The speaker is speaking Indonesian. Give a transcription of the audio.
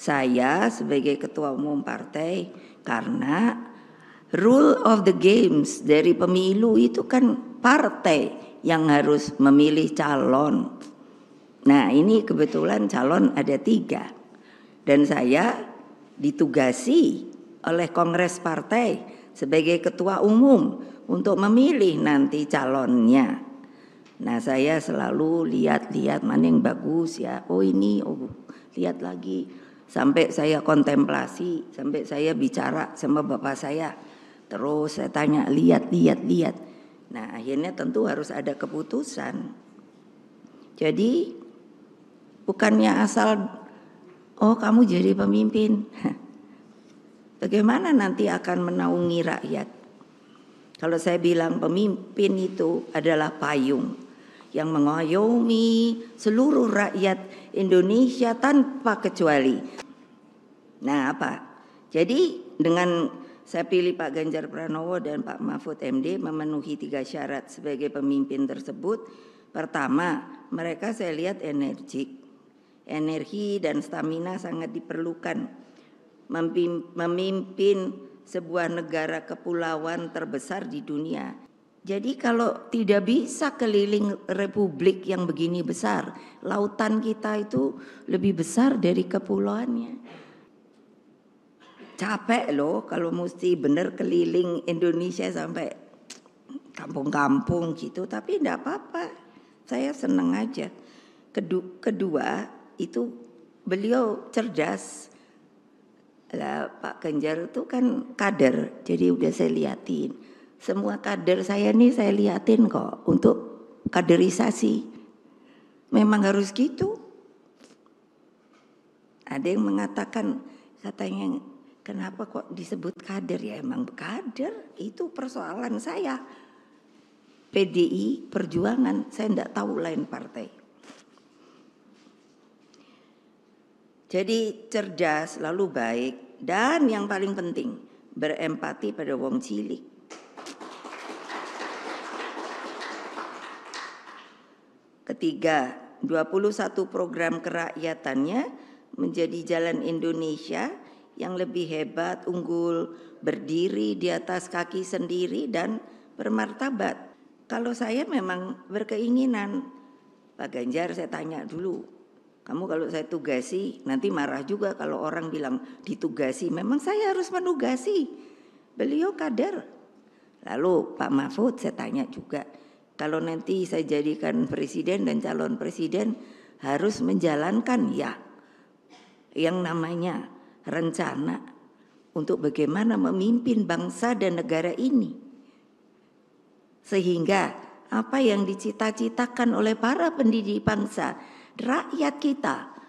saya sebagai ketua umum partai karena rule of the games dari pemilu itu kan partai yang harus memilih calon. Nah ini kebetulan calon ada tiga dan saya ditugasi oleh Kongres Partai sebagai ketua umum untuk memilih nanti calonnya. Nah saya selalu lihat-lihat mana yang bagus ya, oh ini, oh lihat lagi, sampai saya kontemplasi, sampai saya bicara sama bapak saya. Terus saya tanya, lihat, lihat, lihat. Nah akhirnya tentu harus ada keputusan. Jadi bukannya asal, oh kamu jadi pemimpin. Bagaimana nanti akan menaungi rakyat? Kalau saya bilang pemimpin itu adalah payung, yang mengayomi seluruh rakyat Indonesia tanpa kecuali. Nah, apa? Jadi dengan saya pilih Pak Ganjar Pranowo dan Pak Mahfud MD memenuhi tiga syarat sebagai pemimpin tersebut. Pertama, mereka saya lihat energik. Energi dan stamina sangat diperlukan. Memimpin sebuah negara kepulauan terbesar di dunia jadi kalau tidak bisa keliling republik yang begini besar, lautan kita itu lebih besar dari kepulauannya. Capek loh kalau mesti benar keliling Indonesia sampai kampung-kampung gitu, tapi enggak apa-apa. Saya seneng aja. Kedua, itu beliau cerdas. Lah, Pak Ganjar itu kan kader, jadi udah saya liatin semua kader saya ini saya liatin kok untuk kaderisasi. Memang harus gitu. Ada yang mengatakan katanya kenapa kok disebut kader ya emang kader itu persoalan saya. PDI Perjuangan saya tidak tahu lain partai. Jadi cerdas lalu baik dan yang paling penting berempati pada wong cilik Ketiga, 21 program kerakyatannya menjadi jalan Indonesia yang lebih hebat, unggul, berdiri di atas kaki sendiri dan bermartabat. Kalau saya memang berkeinginan, Pak Ganjar saya tanya dulu, kamu kalau saya tugasi nanti marah juga kalau orang bilang ditugasi. Memang saya harus menugasi. Beliau kader. Lalu Pak Mahfud saya tanya juga, kalau nanti saya jadikan presiden dan calon presiden harus menjalankan ya yang namanya rencana untuk bagaimana memimpin bangsa dan negara ini. Sehingga apa yang dicita-citakan oleh para pendidik bangsa, rakyat kita